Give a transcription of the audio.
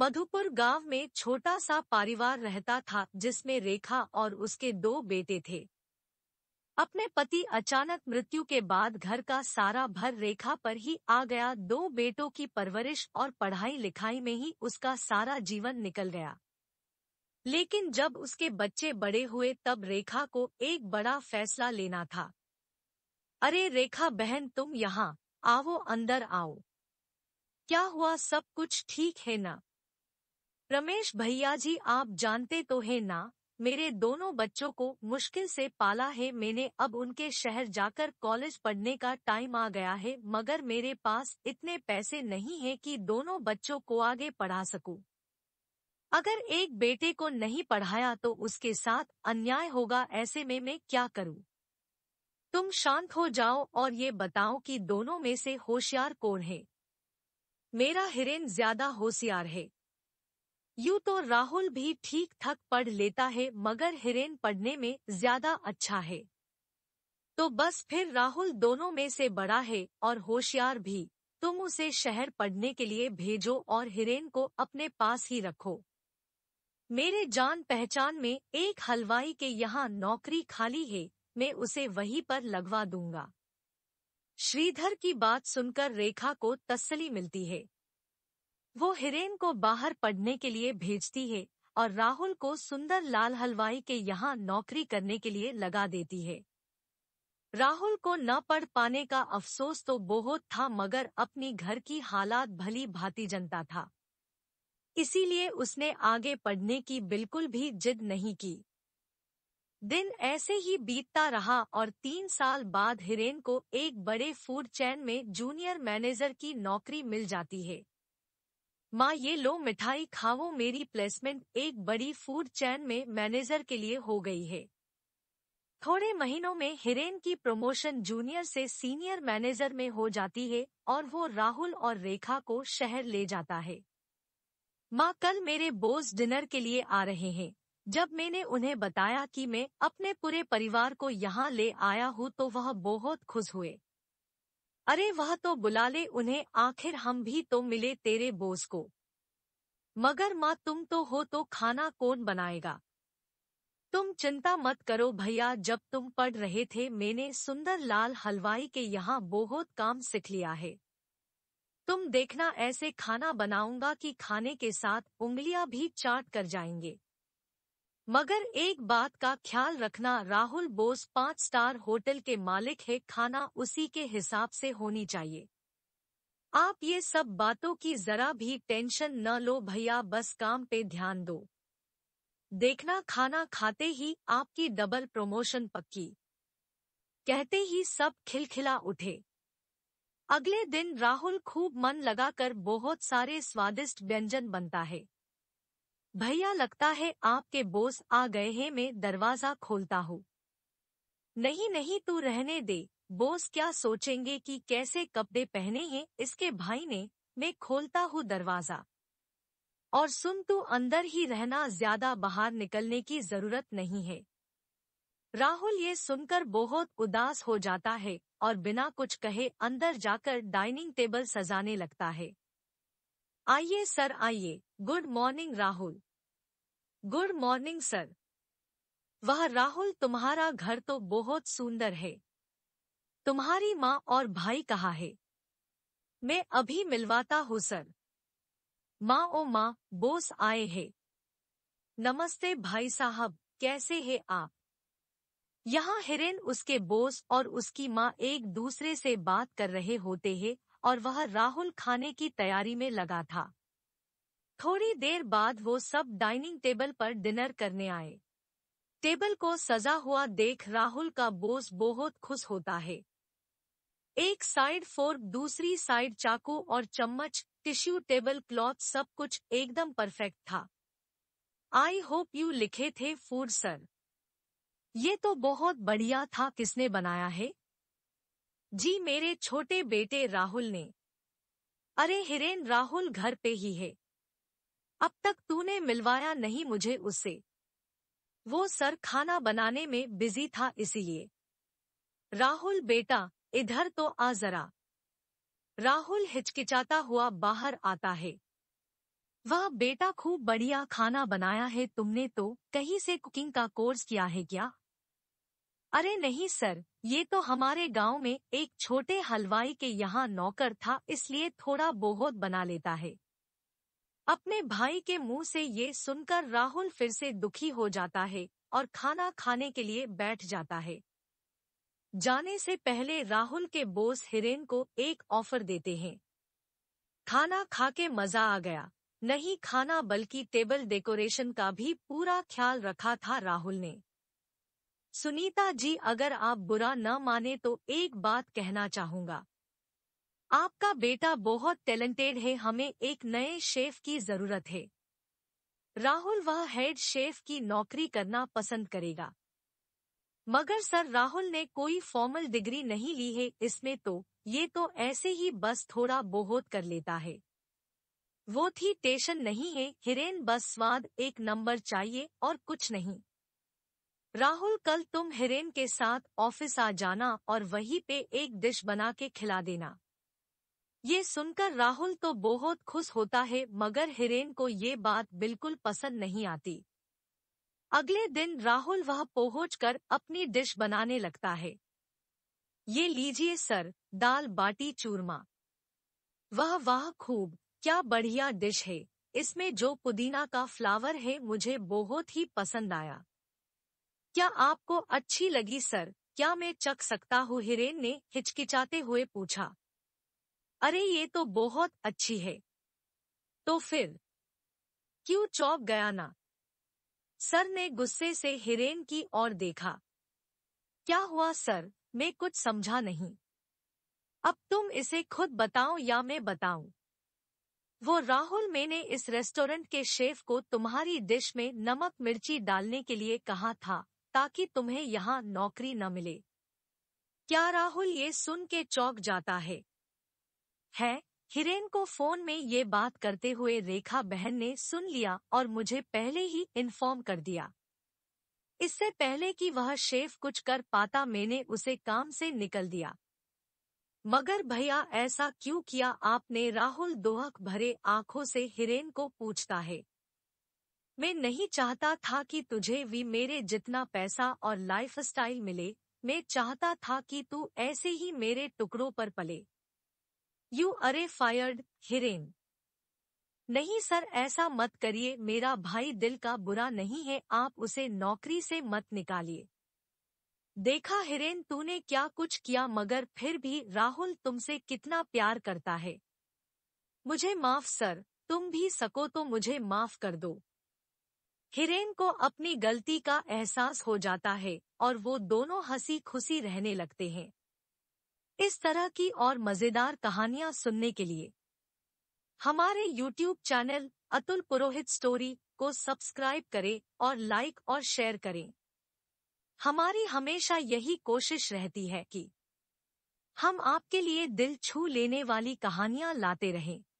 मधुपुर गांव में छोटा सा परिवार रहता था जिसमें रेखा और उसके दो बेटे थे अपने पति अचानक मृत्यु के बाद घर का सारा भर रेखा पर ही आ गया दो बेटों की परवरिश और पढ़ाई लिखाई में ही उसका सारा जीवन निकल गया लेकिन जब उसके बच्चे बड़े हुए तब रेखा को एक बड़ा फैसला लेना था अरे रेखा बहन तुम यहाँ आओ अंदर आओ क्या हुआ सब कुछ ठीक है ना रमेश भैया जी आप जानते तो हैं ना मेरे दोनों बच्चों को मुश्किल से पाला है मैंने अब उनके शहर जाकर कॉलेज पढ़ने का टाइम आ गया है मगर मेरे पास इतने पैसे नहीं है कि दोनों बच्चों को आगे पढ़ा सकूं। अगर एक बेटे को नहीं पढ़ाया तो उसके साथ अन्याय होगा ऐसे में मैं क्या करूं? तुम शांत हो जाओ और ये बताओ कि दोनों में से होशियार कौन है मेरा हिरेन ज्यादा होशियार है यूं तो राहुल भी ठीक थक पढ़ लेता है मगर हिरेन पढ़ने में ज्यादा अच्छा है तो बस फिर राहुल दोनों में से बड़ा है और होशियार भी तुम उसे शहर पढ़ने के लिए भेजो और हिरेन को अपने पास ही रखो मेरे जान पहचान में एक हलवाई के यहाँ नौकरी खाली है मैं उसे वहीं पर लगवा दूंगा श्रीधर की बात सुनकर रेखा को तसली मिलती है वो हिरेन को बाहर पढ़ने के लिए भेजती है और राहुल को सुंदर लाल हलवाई के यहाँ नौकरी करने के लिए लगा देती है राहुल को न पढ़ पाने का अफसोस तो बहुत था मगर अपनी घर की हालात भली भांति जनता था इसीलिए उसने आगे पढ़ने की बिल्कुल भी जिद नहीं की दिन ऐसे ही बीतता रहा और तीन साल बाद हिरेन को एक बड़े फूड चैन में जूनियर मैनेजर की नौकरी मिल जाती है माँ ये लो मिठाई खाओ मेरी प्लेसमेंट एक बड़ी फूड चैन में मैनेजर के लिए हो गई है थोड़े महीनों में हिरेन की प्रमोशन जूनियर से सीनियर मैनेजर में हो जाती है और वो राहुल और रेखा को शहर ले जाता है माँ कल मेरे बोस डिनर के लिए आ रहे हैं जब मैंने उन्हें बताया कि मैं अपने पूरे परिवार को यहाँ ले आया हूँ तो वह बहुत खुश हुए अरे वह तो बुला ले उन्हें आखिर हम भी तो मिले तेरे बोझ को मगर माँ तुम तो हो तो खाना कौन बनाएगा तुम चिंता मत करो भैया जब तुम पढ़ रहे थे मैंने सुंदर लाल हलवाई के यहाँ बहुत काम सीख लिया है तुम देखना ऐसे खाना बनाऊंगा कि खाने के साथ उंगलियां भी चाट कर जाएंगे मगर एक बात का ख्याल रखना राहुल बोस पांच स्टार होटल के मालिक है खाना उसी के हिसाब से होनी चाहिए आप ये सब बातों की जरा भी टेंशन न लो भैया बस काम पे ध्यान दो देखना खाना खाते ही आपकी डबल प्रमोशन पक्की कहते ही सब खिलखिला उठे अगले दिन राहुल खूब मन लगाकर बहुत सारे स्वादिष्ट व्यंजन बनता है भैया लगता है आपके बोस आ गए हैं मैं दरवाजा खोलता हूँ नहीं नहीं तू रहने दे बोस क्या सोचेंगे कि कैसे कपड़े पहने हैं इसके भाई ने मैं खोलता हूँ दरवाजा और सुन तू अंदर ही रहना ज्यादा बाहर निकलने की जरूरत नहीं है राहुल ये सुनकर बहुत उदास हो जाता है और बिना कुछ कहे अंदर जाकर डाइनिंग टेबल सजाने लगता है आइए सर आइए good morning Rahul good morning sir वह राहुल तुम्हारा घर तो बहुत सुंदर है तुम्हारी माँ और भाई कहा है मैं अभी मिलवाता हूँ सर माँ ओ माँ बोस आए हैं नमस्ते भाई साहब कैसे हैं आप यहाँ हिरेन उसके बोस और उसकी माँ एक दूसरे से बात कर रहे होते हैं और वह राहुल खाने की तैयारी में लगा था थोड़ी देर बाद वो सब डाइनिंग टेबल पर डिनर करने आए टेबल को सजा हुआ देख राहुल का बोस बहुत खुश होता है एक साइड फोर्क दूसरी साइड चाकू और चम्मच टिश्यू टेबल क्लॉथ सब कुछ एकदम परफेक्ट था आई होप यू लिखे थे फूड सर ये तो बहुत बढ़िया था किसने बनाया है जी मेरे छोटे बेटे राहुल ने अरे हिरेन राहुल घर पे ही है अब तक तूने मिलवाया नहीं मुझे उससे वो सर खाना बनाने में बिजी था इसीलिए राहुल बेटा इधर तो आ जरा राहुल हिचकिचाता हुआ बाहर आता है वह बेटा खूब बढ़िया खाना बनाया है तुमने तो कहीं से कुकिंग का कोर्स किया है क्या अरे नहीं सर ये तो हमारे गांव में एक छोटे हलवाई के यहाँ नौकर था इसलिए थोड़ा बहुत बना लेता है अपने भाई के मुंह से ये सुनकर राहुल फिर से दुखी हो जाता है और खाना खाने के लिए बैठ जाता है जाने से पहले राहुल के बोस हिरेन को एक ऑफर देते हैं खाना खा के मजा आ गया नहीं खाना बल्कि टेबल डेकोरेशन का भी पूरा ख्याल रखा था राहुल ने सुनीता जी अगर आप बुरा न माने तो एक बात कहना चाहूंगा आपका बेटा बहुत टैलेंटेड है हमें एक नए शेफ की जरूरत है राहुल वह हेड शेफ की नौकरी करना पसंद करेगा मगर सर राहुल ने कोई फॉर्मल डिग्री नहीं ली है इसमें तो ये तो ऐसे ही बस थोड़ा बहुत कर लेता है वो थी टेशन नहीं है हिरेन बस स्वाद एक नंबर चाहिए और कुछ नहीं राहुल कल तुम हिरेन के साथ ऑफिस आ जाना और वहीं पे एक डिश बना के खिला देना ये सुनकर राहुल तो बहुत खुश होता है मगर हिरेन को ये बात बिल्कुल पसंद नहीं आती अगले दिन राहुल वह पहुंचकर अपनी डिश बनाने लगता है ये लीजिए सर दाल बाटी चूरमा वह वाह खूब क्या बढ़िया डिश है इसमें जो पुदीना का फ्लावर है मुझे बहुत ही पसंद आया क्या आपको अच्छी लगी सर क्या मैं चख सकता हूँ हिरेन ने हिचकिचाते हुए पूछा अरे ये तो बहुत अच्छी है तो फिर क्यों चौक गया ना सर ने गुस्से से हिरेन की ओर देखा क्या हुआ सर मैं कुछ समझा नहीं अब तुम इसे खुद बताओ या मैं बताऊं वो राहुल मैंने इस रेस्टोरेंट के शेफ को तुम्हारी डिश में नमक मिर्ची डालने के लिए कहा था ताकि तुम्हें यहाँ नौकरी न मिले क्या राहुल ये सुन के चौक जाता है है हिरेन को फोन में ये बात करते हुए रेखा बहन ने सुन लिया और मुझे पहले ही इन्फॉर्म कर दिया इससे पहले कि वह शेफ कुछ कर पाता मैंने उसे काम से निकल दिया मगर भैया ऐसा क्यों किया आपने राहुल दोहक भरे आंखों से हिरेन को पूछता है मैं नहीं चाहता था कि तुझे भी मेरे जितना पैसा और लाइफस्टाइल मिले मैं चाहता था कि तू ऐसे ही मेरे टुकड़ों पर पले यू अरे फायर्ड हिरेन नहीं सर ऐसा मत करिए मेरा भाई दिल का बुरा नहीं है आप उसे नौकरी से मत निकालिए देखा हिरेन तूने क्या कुछ किया मगर फिर भी राहुल तुमसे कितना प्यार करता है मुझे माफ सर तुम भी सको तो मुझे माफ कर दो हिरेन को अपनी गलती का एहसास हो जाता है और वो दोनों हंसी खुशी रहने लगते हैं इस तरह की और मजेदार कहानियां सुनने के लिए हमारे YouTube channel Atul Purohit story को सब्सक्राइब करें और लाइक और शेयर करें हमारी हमेशा यही कोशिश रहती है कि हम आपके लिए दिल छू लेने वाली कहानियां लाते रहें